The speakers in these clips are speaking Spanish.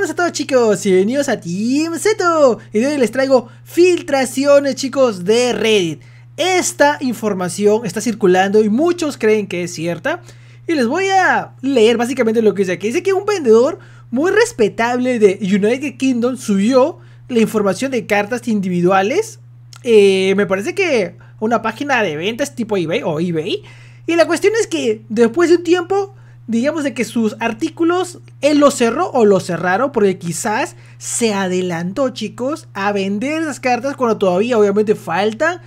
buenas a todos chicos y bienvenidos a Team Zeto Y hoy les traigo filtraciones chicos de Reddit Esta información está circulando y muchos creen que es cierta Y les voy a leer básicamente lo que dice aquí Dice que un vendedor muy respetable de United Kingdom subió la información de cartas individuales eh, Me parece que una página de ventas tipo eBay o eBay Y la cuestión es que después de un tiempo digamos de que sus artículos él los cerró o los cerraron porque quizás se adelantó, chicos, a vender esas cartas cuando todavía obviamente faltan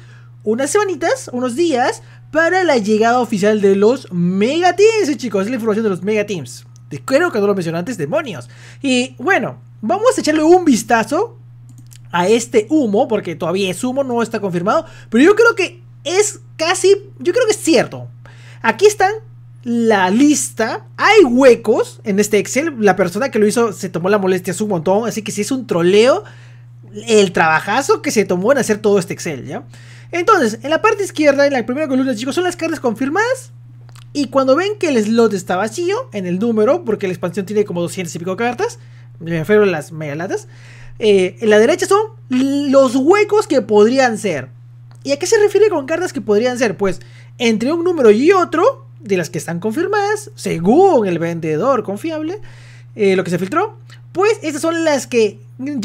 unas semanitas, unos días para la llegada oficial de los Mega Teams, chicos, es la información de los Mega Teams. Creo que no lo mencioné antes, demonios. Y bueno, vamos a echarle un vistazo a este humo, porque todavía es humo, no está confirmado, pero yo creo que es casi, yo creo que es cierto. Aquí están la lista, hay huecos en este Excel. La persona que lo hizo se tomó la molestia un montón. Así que si es un troleo, el trabajazo que se tomó en hacer todo este Excel, ¿ya? Entonces, en la parte izquierda, en la primera columna, chicos, son las cartas confirmadas. Y cuando ven que el slot está vacío en el número, porque la expansión tiene como 200 y pico cartas, me refiero a las megalatas. Eh, en la derecha son los huecos que podrían ser. ¿Y a qué se refiere con cartas que podrían ser? Pues entre un número y otro de las que están confirmadas, según el vendedor confiable, eh, lo que se filtró, pues estas son las que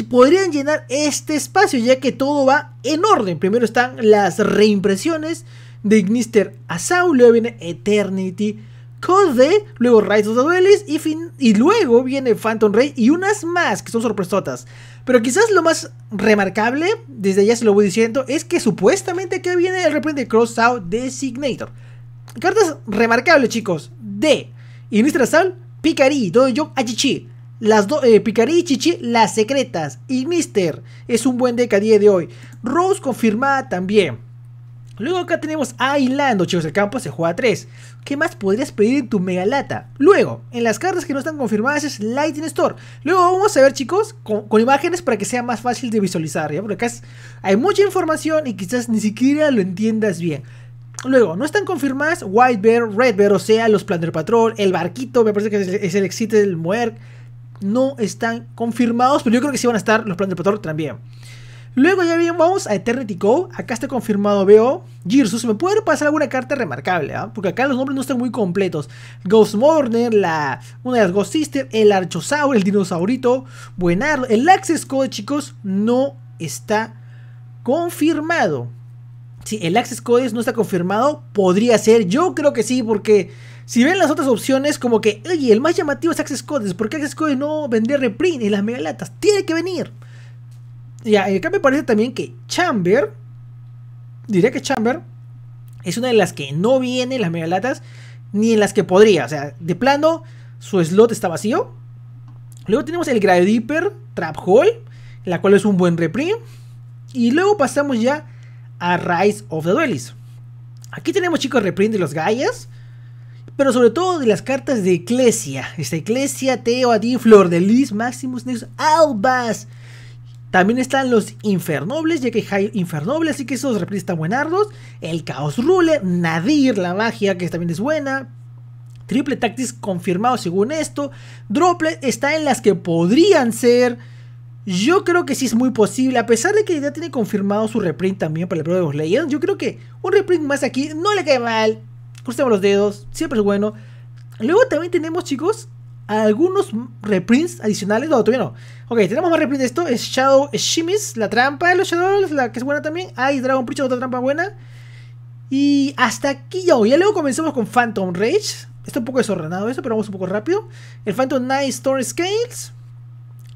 podrían llenar este espacio, ya que todo va en orden. Primero están las reimpresiones de Ignister Asau, luego viene Eternity Code, luego Rise of the Duelist y, fin y luego viene Phantom Rey y unas más que son sorpresotas. Pero quizás lo más remarcable, desde ya se lo voy diciendo, es que supuestamente que viene el reprint de Cross Out Designator. Cartas remarcables, chicos. De Sal, Picari, yo Achichi. Las do, eh, Picari y Chichi, las secretas. y Mister es un buen deck a día de hoy. Rose confirmada también. Luego acá tenemos a chicos, el campo se juega a 3. ¿Qué más podrías pedir en tu mega lata Luego, en las cartas que no están confirmadas es Lightning Store. Luego vamos a ver, chicos, con, imágenes para que sea más fácil de visualizar, ¿ya? Porque acá hay mucha información y quizás ni siquiera lo entiendas bien. Luego, no están confirmadas White Bear, Red Bear, o sea, los Plunder Patrol, el barquito, me parece que es el, exit del Muerk. No están confirmados, pero yo creo que sí van a estar los Plunder Patrol también. Luego ya bien, vamos a Eternity Code Acá está confirmado, veo. Girsus, me puede pasar alguna carta remarcable, ah? Porque acá los nombres no están muy completos. Ghost Morner, la, una de las Ghost Sister, el Archosaur, el Dinosaurito, Buenardo. El Access Code, chicos, no está confirmado si el Access Codes no está confirmado, podría ser. Yo creo que sí, porque si ven las otras opciones, como que, oye, el más llamativo es Access Codes. ¿Por qué Access Codes no vende reprint en las megalatas? Tiene que venir. Ya, acá me parece también que Chamber, diría que Chamber, es una de las que no viene en las megalatas, ni en las que podría. O sea, de plano, su slot está vacío. Luego tenemos el Gradiper Trap Hole, la cual es un buen reprint. Y luego pasamos ya a Rise of the Duelist. Aquí tenemos chicos reprint de los Gaias, pero sobre todo de las cartas de Ecclesia. Esta Ecclesia, Teo, Adi, Flor de Lis, Maximus, Nexus, Albas. También están los Infernobles, ya que hay Infernobles así que esos reprints están buenardos. El Chaos Rule, Nadir, la magia, que también es buena. Triple Tactics confirmado según esto. Droplet está en las que podrían ser yo creo que sí es muy posible, a pesar de que ya tiene confirmado su reprint también para el Pro de los Legends. Yo creo que un reprint más aquí no le cae mal. Crucemos los dedos, siempre es bueno. Luego también tenemos, chicos, algunos reprints adicionales. No, todavía no. Ok, tenemos más reprints de esto. Es Shadow Shimis, la trampa de los Shadows, la que es buena también. Hay Dragon Preacher, otra trampa buena. Y hasta aquí ya. Ya luego comenzamos con Phantom Rage. Está un poco desordenado eso, pero vamos un poco rápido. El Phantom Night Storm Scales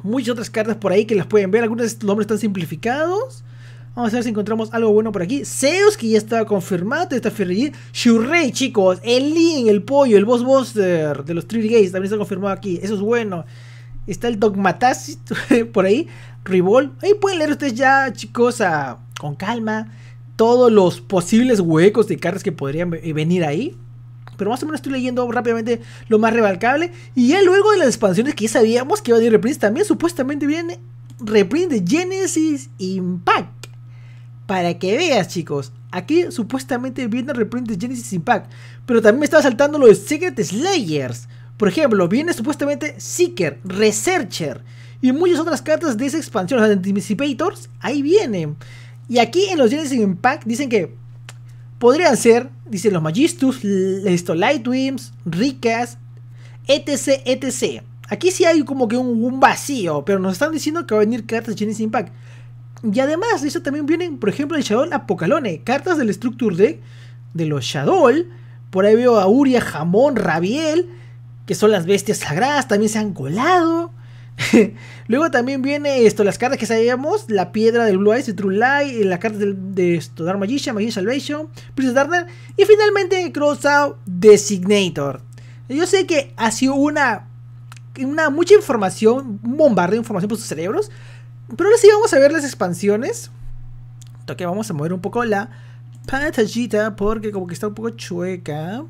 muchas otras cartas por ahí que las pueden ver. Algunos nombres están simplificados. Vamos a ver si encontramos algo bueno por aquí. Zeus, que ya estaba confirmado, está Shurei, chicos. El link el pollo, el boss buster de los 3 Gates también está confirmado aquí. Eso es bueno. Está el Dogmataz por ahí. Rivol, Ahí pueden leer ustedes ya, chicos, con calma. Todos los posibles huecos de cartas que podrían venir ahí pero más o menos estoy leyendo rápidamente lo más rebalcable. Y ya luego de las expansiones que ya sabíamos que iba a venir reprints, también supuestamente viene reprint de Genesis Impact. Para que veas, chicos. Aquí supuestamente viene reprint de Genesis Impact. Pero también me estaba saltando lo de Secret Slayers. Por ejemplo, viene supuestamente Seeker, Researcher. Y muchas otras cartas de esa expansión. de Anticipators, ahí vienen. Y aquí en los Genesis Impact dicen que Podrían ser, dicen los Magistus, esto, Lightwings, Ricas, etc, etc. Aquí sí hay como que un, vacío, pero nos están diciendo que va a venir cartas de Genesis Impact. Y además de eso también vienen, por ejemplo, el Shadol Apocalone, cartas del Structure Deck, de los Shadol... Por ahí veo a Uria, Jamón, Rabiel, que son las bestias sagradas, también se han colado. Luego también viene esto, las cartas que sabíamos, la piedra del Blue Eyes de True Light, eh, la carta de, de esto, Dark Magician, Magician Salvation, Princess Darner y finalmente Crossout Designator. Yo sé que ha sido una, una mucha información, un bombardeo de información por sus cerebros, pero ahora sí vamos a ver las expansiones. Ok, vamos a mover un poco la pantallita porque como que está un poco chueca,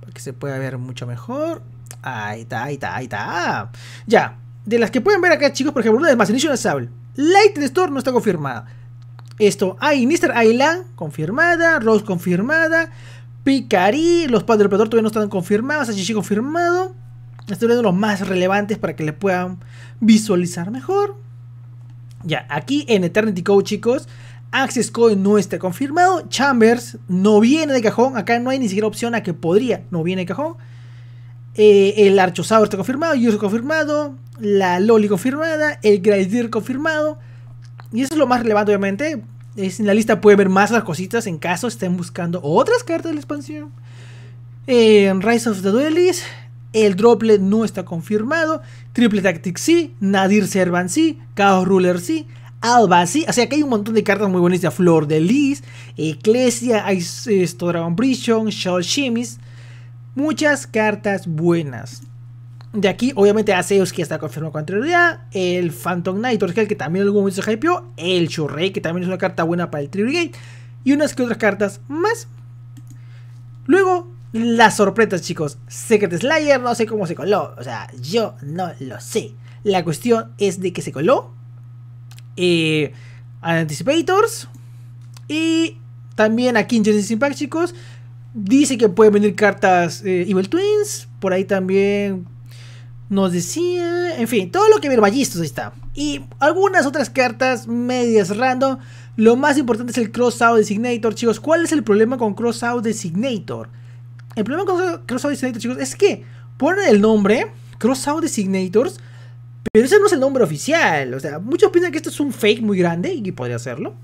para que se pueda ver mucho mejor. Ahí está, ahí está, ahí está. Ya, de las que pueden ver acá, chicos, por ejemplo, una de más es Sable. Light Store no está confirmada. Esto, hay Mr. Island, confirmada, Rose confirmada, Picari, los padres del operador todavía no están confirmados, HG, confirmado. Estoy viendo los más relevantes para que le puedan visualizar mejor. Ya, aquí en Eternity Code, chicos, Access Code no está confirmado. Chambers no viene de cajón. Acá no hay ni siquiera opción a que podría. No viene de cajón. Eh, el Archosaur está confirmado, Yurko confirmado, la Loli confirmada, el graidir confirmado. Y eso es lo más relevante, obviamente. en la lista puede ver más las cositas en caso estén buscando otras cartas de la expansión. Eh, Rise of the Duelist, el Droplet no está confirmado. Triple Tactic sí, Nadir Servan sí, Chaos Ruler sí, Alba sí. O sea que hay un montón de cartas muy bonitas. Flor de Lis, Ecclesia Ice, Dragon Prison, Shell muchas cartas buenas. De aquí, obviamente, Zeus que está confirmado con anterioridad. El Phantom Knight, que también en algún momento se El Shurei, que también es una carta buena para el gate Y unas que otras cartas más. Luego, las sorpresas, chicos. Secret Slayer, no sé cómo se coló. O sea, yo no lo sé. La cuestión es de que se coló. a eh, Anticipators. Y también aquí King Genesis Impact, chicos. Dice que pueden venir cartas eh, Evil Twins. Por ahí también nos decía. En fin, todo lo que Ballistos, ahí está. Y algunas otras cartas medias random. Lo más importante es el Crossout Designator, chicos. ¿Cuál es el problema con Crossout Designator? El problema con Crossout Designator, chicos, es que ponen el nombre Crossout Designators, pero ese no es el nombre oficial. O sea, muchos piensan que esto es un fake muy grande y podría serlo.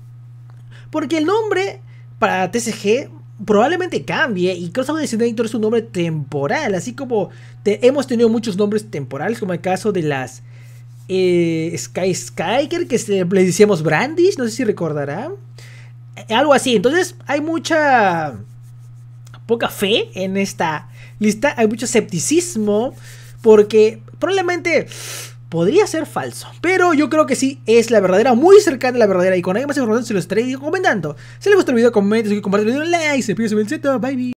Porque el nombre para TCG probablemente cambie y Crossover Designator es un nombre temporal, así como hemos tenido muchos nombres temporales, como el caso de las eh, Sky Skyker, que se, le decíamos Brandish, no sé si recordará, Algo así, entonces hay mucha poca fe en esta lista, hay mucho escepticismo, porque probablemente podría ser falso. Pero yo creo que sí es la verdadera, muy cercana a la verdadera. Y con alguien más información se los estaré comentando. Si les gustó el video, comenten, un like, se pide su besito bye bye.